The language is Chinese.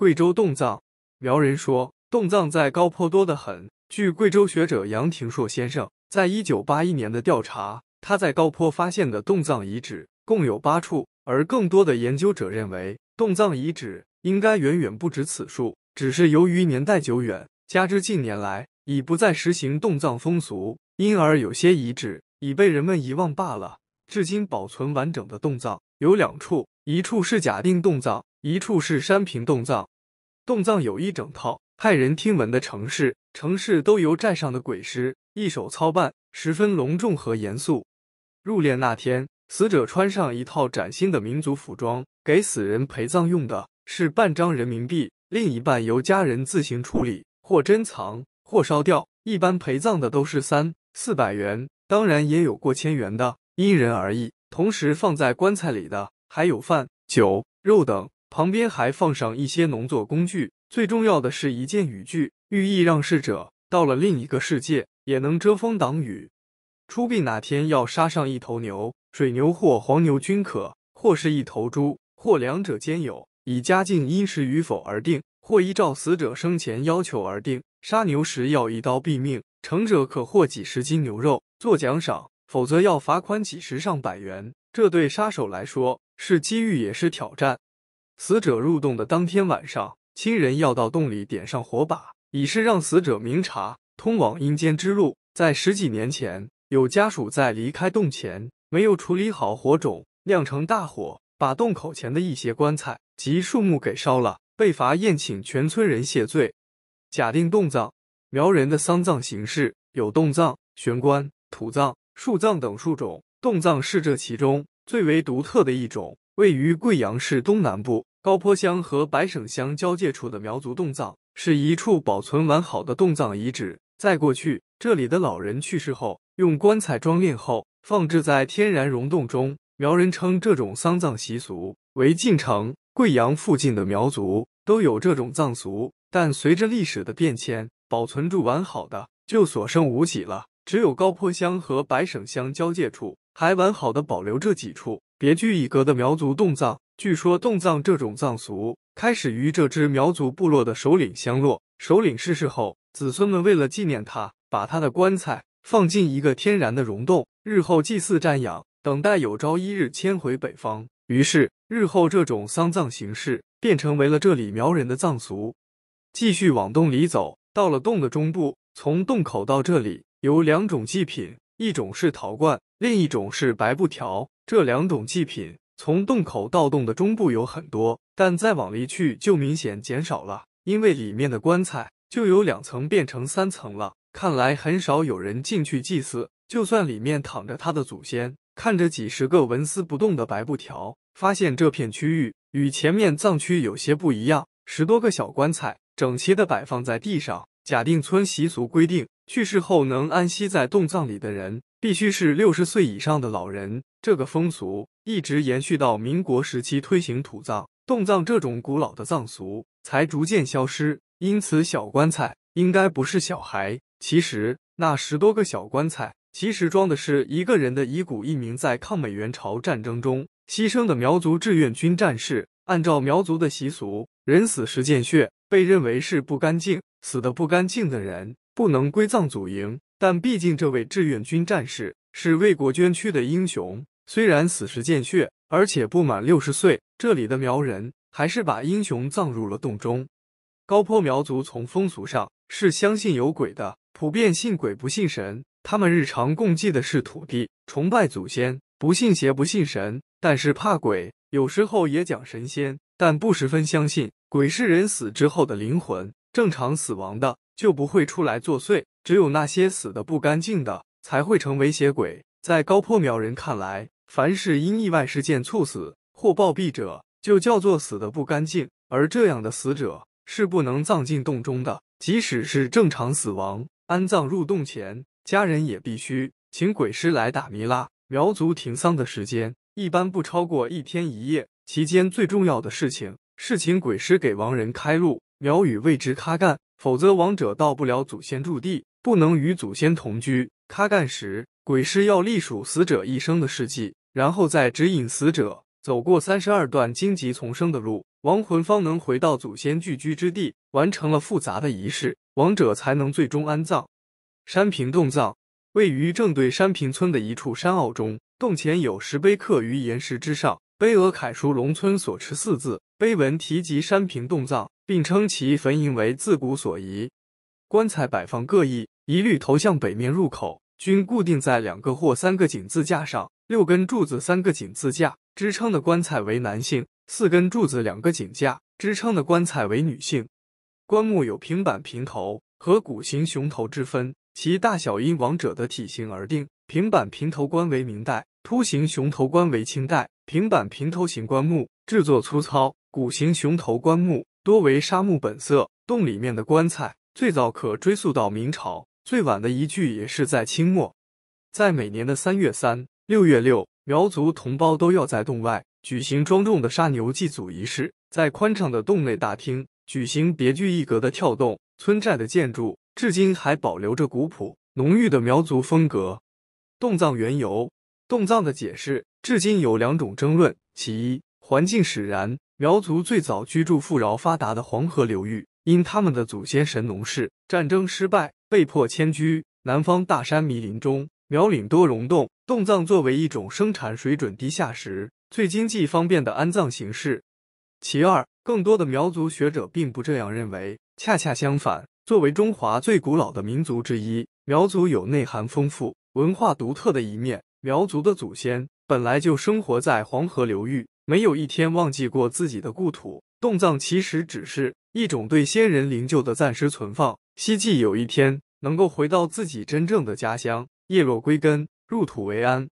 贵州洞藏。苗人说洞葬在高坡多得很。据贵州学者杨廷硕先生在一九八一年的调查，他在高坡发现的洞葬遗址共有八处，而更多的研究者认为洞葬遗址应该远远不止此数，只是由于年代久远，加之近年来已不再实行洞葬风俗，因而有些遗址已被人们遗忘罢了。至今保存完整的洞葬有两处，一处是假定洞葬。一处是山平洞葬，洞葬有一整套骇人听闻的城市，城市都由寨上的鬼师一手操办，十分隆重和严肃。入殓那天，死者穿上一套崭新的民族服装，给死人陪葬用的是半张人民币，另一半由家人自行处理，或珍藏，或烧掉。一般陪葬的都是三、四百元，当然也有过千元的，因人而异。同时放在棺材里的还有饭、酒、肉等。旁边还放上一些农作工具，最重要的是一件雨具，寓意让逝者到了另一个世界也能遮风挡雨。出殡那天要杀上一头牛，水牛或黄牛均可，或是一头猪，或两者兼有，以家境殷实与否而定，或依照死者生前要求而定。杀牛时要一刀毙命，成者可获几十斤牛肉做奖赏，否则要罚款几十上百元。这对杀手来说是机遇也是挑战。死者入洞的当天晚上，亲人要到洞里点上火把，以示让死者明察通往阴间之路。在十几年前，有家属在离开洞前没有处理好火种，酿成大火，把洞口前的一些棺材及树木给烧了，被罚宴请全村人谢罪。假定洞葬苗人的丧葬形式有洞葬、悬棺、土葬、树葬等数种，洞葬是这其中最为独特的一种，位于贵阳市东南部。高坡乡和白省乡交界处的苗族洞葬是一处保存完好的洞葬遗址。在过去，这里的老人去世后，用棺材装殓后放置在天然溶洞中。苗人称这种丧葬习俗为“进城”。贵阳附近的苗族都有这种葬俗，但随着历史的变迁，保存住完好的就所剩无几了。只有高坡乡和白省乡交界处还完好的保留这几处。别具一格的苗族洞葬，据说洞葬这种葬俗开始于这支苗族部落的首领香洛。首领逝世后，子孙们为了纪念他，把他的棺材放进一个天然的溶洞，日后祭祀瞻仰，等待有朝一日迁回北方。于是，日后这种丧葬形式便成为了这里苗人的葬俗。继续往洞里走，到了洞的中部，从洞口到这里有两种祭品，一种是陶罐，另一种是白布条。这两种祭品，从洞口到洞的中部有很多，但再往里去就明显减少了，因为里面的棺材就有两层变成三层了。看来很少有人进去祭祀，就算里面躺着他的祖先，看着几十个纹丝不动的白布条，发现这片区域与前面藏区有些不一样。十多个小棺材整齐的摆放在地上。假定村习俗规定，去世后能安息在洞葬里的人。必须是六十岁以上的老人，这个风俗一直延续到民国时期，推行土葬、洞葬这种古老的葬俗才逐渐消失。因此，小棺材应该不是小孩。其实，那十多个小棺材其实装的是一个人的遗骨。一名在抗美援朝战争中牺牲的苗族志愿军战士，按照苗族的习俗，人死时见血，被认为是不干净，死的不干净的人不能归葬祖营。但毕竟这位志愿军战士是为国捐躯的英雄，虽然死时见血，而且不满六十岁，这里的苗人还是把英雄葬入了洞中。高坡苗族从风俗上是相信有鬼的，普遍信鬼不信神，他们日常共祭的是土地，崇拜祖先，不信邪不信神，但是怕鬼，有时候也讲神仙，但不十分相信。鬼是人死之后的灵魂。正常死亡的就不会出来作祟，只有那些死的不干净的才会成为邪鬼。在高坡苗人看来，凡是因意外事件猝死或暴毙者，就叫做死的不干净，而这样的死者是不能葬进洞中的。即使是正常死亡，安葬入洞前，家人也必须请鬼师来打弥拉。苗族停丧的时间一般不超过一天一夜，期间最重要的事情是请鬼师给亡人开路。苗语谓之“喀干”，否则亡者到不了祖先驻地，不能与祖先同居。喀干时，鬼师要隶属死者一生的事迹，然后再指引死者走过三十二段荆棘丛生的路，亡魂方能回到祖先聚居之地，完成了复杂的仪式，亡者才能最终安葬。山坪洞葬位于正对山坪村的一处山坳中，洞前有石碑刻于岩石之上。碑额楷书“龙村所持”四字，碑文提及山平洞葬，并称其坟茔为自古所遗。棺材摆放各异，一律头向北面，入口均固定在两个或三个井字架上。六根柱子，三个井字架支撑的棺材为男性；四根柱子，两个井架支撑的棺材为女性。棺木有平板平头和鼓形熊头之分，其大小因亡者的体型而定。平板平头棺为明代，凸形熊头棺为清代。平板平头型棺木制作粗糙，古形熊头棺木多为沙木本色。洞里面的棺材最早可追溯到明朝，最晚的一具也是在清末。在每年的三月三、六月六，苗族同胞都要在洞外举行庄重的杀牛祭祖仪式，在宽敞的洞内大厅举行别具一格的跳洞。村寨的建筑至今还保留着古朴浓郁的苗族风格。洞葬缘由，洞葬的解释。至今有两种争论：其一，环境使然，苗族最早居住富饶发达的黄河流域，因他们的祖先神农氏战争失败，被迫迁居南方大山密林中。苗岭多溶洞，洞葬作为一种生产水准低下时最经济方便的安葬形式。其二，更多的苗族学者并不这样认为，恰恰相反，作为中华最古老的民族之一，苗族有内涵丰富、文化独特的一面。苗族的祖先本来就生活在黄河流域，没有一天忘记过自己的故土。洞葬其实只是一种对先人灵柩的暂时存放，希冀有一天能够回到自己真正的家乡，叶落归根，入土为安。